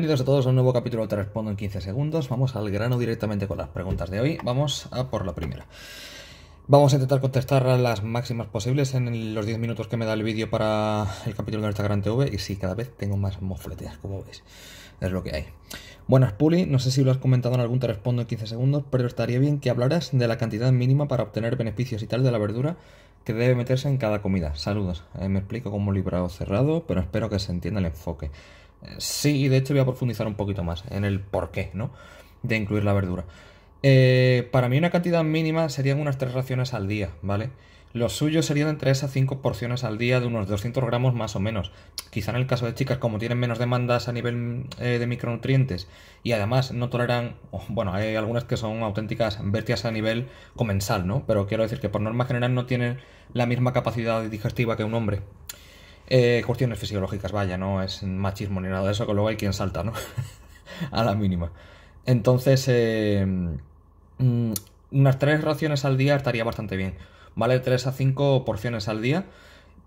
Bienvenidos a todos a un nuevo capítulo Te respondo en 15 segundos. Vamos al grano directamente con las preguntas de hoy. Vamos a por la primera. Vamos a intentar contestar las máximas posibles en los 10 minutos que me da el vídeo para el capítulo de Instagram TV. Y sí, cada vez tengo más mofleteas, como veis. Es lo que hay. Buenas, Puli. No sé si lo has comentado en algún Te respondo en 15 segundos, pero estaría bien que hablaras de la cantidad mínima para obtener beneficios y tal de la verdura que debe meterse en cada comida. Saludos. Eh, me explico como librado cerrado, pero espero que se entienda el enfoque. Sí, y de hecho voy a profundizar un poquito más en el porqué, ¿no? De incluir la verdura. Eh, para mí una cantidad mínima serían unas tres raciones al día, ¿vale? Los suyos serían entre esas 5 porciones al día de unos 200 gramos más o menos. Quizá en el caso de chicas, como tienen menos demandas a nivel eh, de micronutrientes y además no toleran, bueno, hay algunas que son auténticas bestias a nivel comensal, ¿no? Pero quiero decir que por norma general no tienen la misma capacidad digestiva que un hombre. Eh, cuestiones fisiológicas, vaya, no es machismo ni nada de eso, que luego hay quien salta, ¿no? a la mínima. Entonces, eh, mm, unas tres raciones al día estaría bastante bien, ¿vale? tres a cinco porciones al día,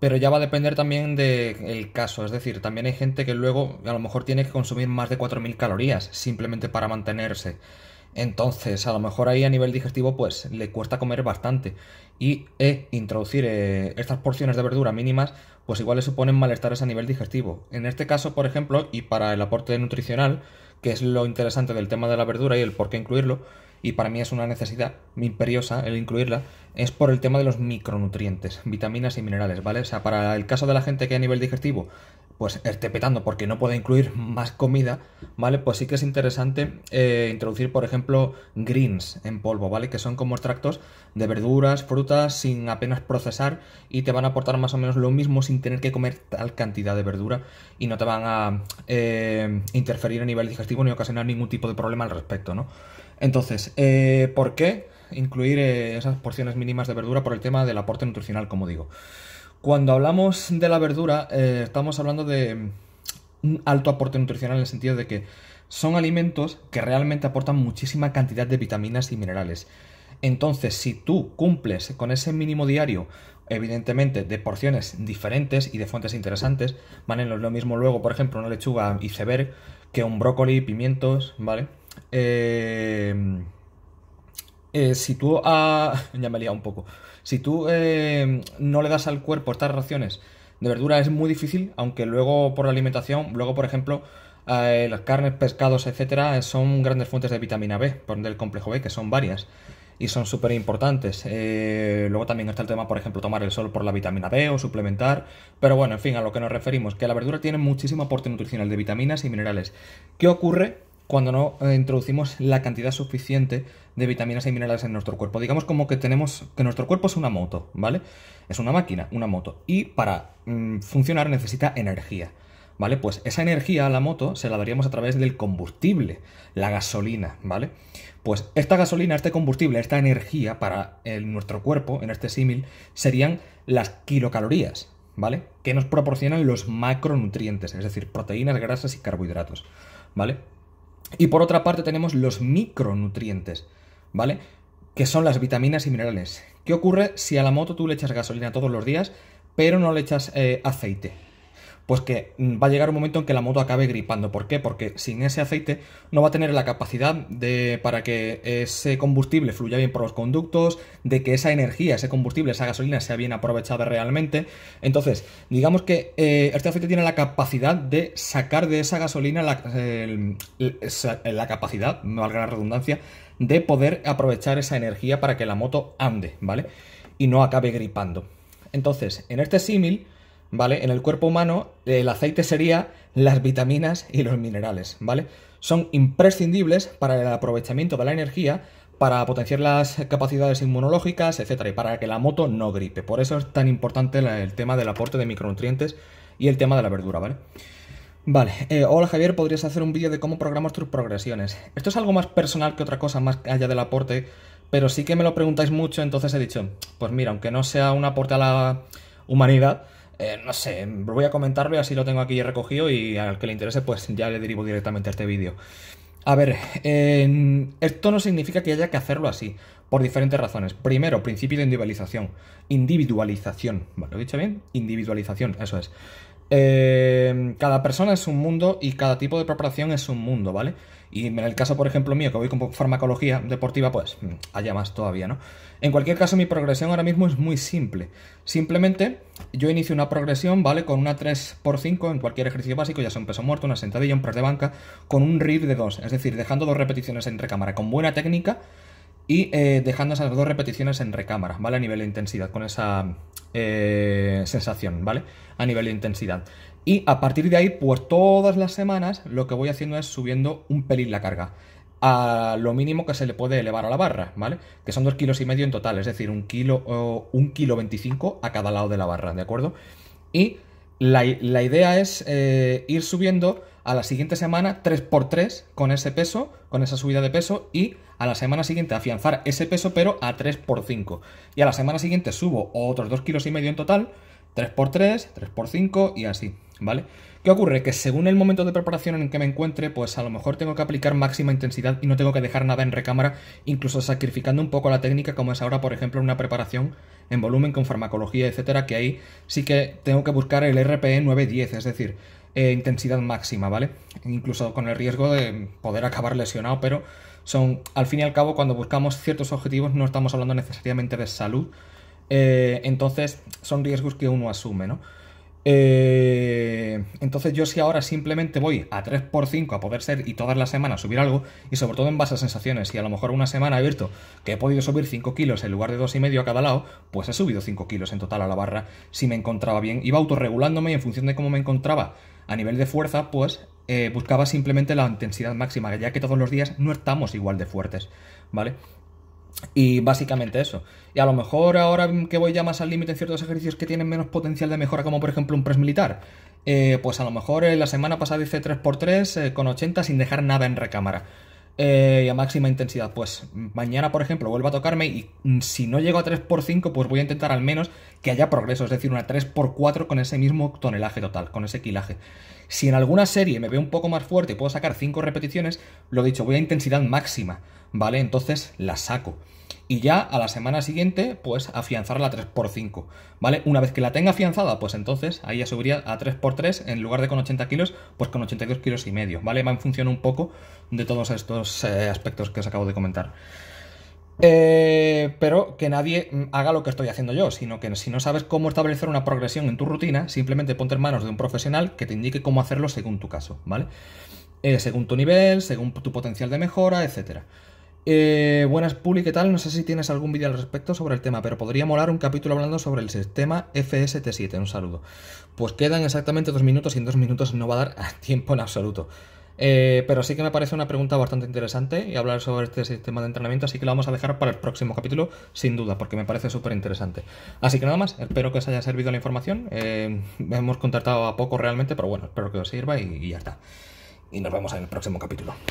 pero ya va a depender también del caso, es decir, también hay gente que luego a lo mejor tiene que consumir más de 4.000 calorías simplemente para mantenerse. Entonces, a lo mejor ahí a nivel digestivo, pues le cuesta comer bastante. Y eh, introducir eh, estas porciones de verdura mínimas, pues igual le suponen malestares a nivel digestivo. En este caso, por ejemplo, y para el aporte nutricional, que es lo interesante del tema de la verdura y el por qué incluirlo, y para mí es una necesidad imperiosa el incluirla, es por el tema de los micronutrientes, vitaminas y minerales, ¿vale? O sea, para el caso de la gente que a nivel digestivo pues esté petando porque no puede incluir más comida, ¿vale? Pues sí que es interesante eh, introducir, por ejemplo, greens en polvo, ¿vale? Que son como extractos de verduras, frutas, sin apenas procesar y te van a aportar más o menos lo mismo sin tener que comer tal cantidad de verdura y no te van a eh, interferir a nivel digestivo ni ocasionar ningún tipo de problema al respecto, ¿no? Entonces, eh, ¿por qué incluir eh, esas porciones mínimas de verdura por el tema del aporte nutricional, como digo? Cuando hablamos de la verdura, eh, estamos hablando de un alto aporte nutricional en el sentido de que son alimentos que realmente aportan muchísima cantidad de vitaminas y minerales. Entonces, si tú cumples con ese mínimo diario, evidentemente de porciones diferentes y de fuentes interesantes, ¿vale? lo mismo luego, por ejemplo, una lechuga iceberg que un brócoli, pimientos, ¿vale? Eh, eh, si tú ya me he un poco. Si tú em, no le das al cuerpo estas raciones de verdura es muy difícil, aunque luego por la alimentación, luego por ejemplo eh, las carnes, pescados, etcétera, son grandes fuentes de vitamina B, por del complejo B, que son varias y son súper importantes. Eh, luego también está el tema, por ejemplo, tomar el sol por la vitamina B o suplementar. Pero bueno, en fin, a lo que nos referimos, que la verdura tiene muchísimo aporte nutricional de vitaminas y minerales. ¿Qué ocurre? cuando no eh, introducimos la cantidad suficiente de vitaminas y minerales en nuestro cuerpo. Digamos como que tenemos que nuestro cuerpo es una moto, ¿vale? Es una máquina, una moto. Y para mm, funcionar necesita energía. ¿Vale? Pues esa energía a la moto se la daríamos a través del combustible, la gasolina, ¿vale? Pues esta gasolina, este combustible, esta energía para eh, nuestro cuerpo, en este símil, serían las kilocalorías, ¿vale? Que nos proporcionan los macronutrientes, es decir, proteínas, grasas y carbohidratos, ¿vale? Y por otra parte tenemos los micronutrientes, ¿vale? Que son las vitaminas y minerales. ¿Qué ocurre si a la moto tú le echas gasolina todos los días, pero no le echas eh, aceite? pues que mm, va a llegar un momento en que la moto acabe gripando. ¿Por qué? Porque sin ese aceite no va a tener la capacidad de, para que ese combustible fluya bien por los conductos, de que esa energía, ese combustible, esa gasolina sea bien aprovechada realmente. Entonces, digamos que eh, este aceite tiene la capacidad de sacar de esa gasolina la, la capacidad, no valga la redundancia, de poder aprovechar esa energía para que la moto ande, ¿vale? Y no acabe gripando. Entonces, en este símil ¿vale? En el cuerpo humano el aceite sería las vitaminas y los minerales, ¿vale? Son imprescindibles para el aprovechamiento de la energía, para potenciar las capacidades inmunológicas, etcétera, y para que la moto no gripe. Por eso es tan importante el tema del aporte de micronutrientes y el tema de la verdura, ¿vale? Vale, eh, hola Javier, podrías hacer un vídeo de cómo programas tus progresiones. Esto es algo más personal que otra cosa, más allá del aporte, pero sí que me lo preguntáis mucho, entonces he dicho, pues mira, aunque no sea un aporte a la humanidad, eh, no sé, voy a comentarlo así lo tengo aquí recogido y al que le interese pues ya le derivo directamente a este vídeo. A ver, esto no significa que haya que hacerlo así, por diferentes razones. Primero, principio de individualización. Individualización, ¿lo he dicho bien? Individualización, eso es. Eh, cada persona es un mundo y cada tipo de preparación es un mundo, ¿vale? Y en el caso, por ejemplo, mío, que voy con farmacología deportiva, pues mm, allá más todavía, ¿no? En cualquier caso, mi progresión ahora mismo es muy simple. Simplemente yo inicio una progresión, ¿vale? Con una 3x5 en cualquier ejercicio básico, ya sea un peso muerto, una sentadilla, un press de banca, con un RIR de 2, es decir, dejando dos repeticiones entre cámara, con buena técnica y eh, dejando esas dos repeticiones en recámara, ¿vale? A nivel de intensidad, con esa eh, sensación, ¿vale? A nivel de intensidad. Y a partir de ahí, por pues todas las semanas lo que voy haciendo es subiendo un pelín la carga a lo mínimo que se le puede elevar a la barra, ¿vale? Que son dos kilos y medio en total, es decir, un kilo o un kilo 25 a cada lado de la barra, ¿de acuerdo? Y la, idea es eh, ir subiendo a la siguiente semana 3x3 con ese peso, con esa subida de peso y a la semana siguiente afianzar ese peso pero a 3x5. Y a la semana siguiente subo otros 2 kilos y medio en total, 3x3, 3x5 y así, ¿vale? ¿Qué ocurre? Que según el momento de preparación en el que me encuentre, pues a lo mejor tengo que aplicar máxima intensidad y no tengo que dejar nada en recámara, incluso sacrificando un poco la técnica como es ahora, por ejemplo, una preparación en volumen con farmacología, etcétera, que ahí sí que tengo que buscar el RPE 910, es decir, eh, intensidad máxima, ¿vale? Incluso con el riesgo de poder acabar lesionado, pero son, al fin y al cabo, cuando buscamos ciertos objetivos no estamos hablando necesariamente de salud, eh, entonces son riesgos que uno asume, ¿no? Eh, entonces yo si ahora simplemente voy a 3x5 a poder ser y todas las semanas subir algo, y sobre todo en base a sensaciones, y a lo mejor una semana he visto que he podido subir 5 kilos en lugar de 2,5 a cada lado, pues he subido 5 kilos en total a la barra si me encontraba bien. Iba autorregulándome y en función de cómo me encontraba a nivel de fuerza, pues eh, buscaba simplemente la intensidad máxima, ya que todos los días no estamos igual de fuertes, ¿vale? Y básicamente eso. Y a lo mejor ahora que voy ya más al límite en ciertos ejercicios que tienen menos potencial de mejora, como por ejemplo un press militar, eh, pues a lo mejor eh, la semana pasada hice 3x3 eh, con 80 sin dejar nada en recámara. Eh, y a máxima intensidad. Pues mañana, por ejemplo, vuelvo a tocarme y mm, si no llego a 3x5, pues voy a intentar al menos que haya progreso, es decir, una 3x4 con ese mismo tonelaje total, con ese quilaje Si en alguna serie me veo un poco más fuerte y puedo sacar 5 repeticiones, lo dicho, voy a intensidad máxima, ¿vale? Entonces la saco y ya a la semana siguiente, pues afianzarla a 3x5, ¿vale? Una vez que la tenga afianzada, pues entonces ahí ya subiría a 3x3 en lugar de con 80 kilos, pues con 82 kilos y medio, ¿vale? Va en función un poco de todos estos eh, aspectos que os acabo de comentar. Eh, pero que nadie mm, haga lo que estoy haciendo yo, sino que si no sabes cómo establecer una progresión en tu rutina, simplemente ponte en manos de un profesional que te indique cómo hacerlo según tu caso, ¿vale? Eh, según tu nivel, según tu potencial de mejora, etcétera. Eh, buenas, Puli, ¿qué tal? No sé si tienes algún vídeo al respecto sobre el tema, pero podría molar un capítulo hablando sobre el sistema FST7. Un saludo. Pues quedan exactamente dos minutos y en dos minutos no va a dar tiempo en absoluto. Eh, pero sí que me parece una pregunta bastante interesante y hablar sobre este sistema de entrenamiento, así que lo vamos a dejar para el próximo capítulo, sin duda, porque me parece súper interesante. Así que nada más, espero que os haya servido la información. Eh, hemos contactado a poco realmente, pero bueno, espero que os sirva y ya está. Y nos vemos en el próximo capítulo.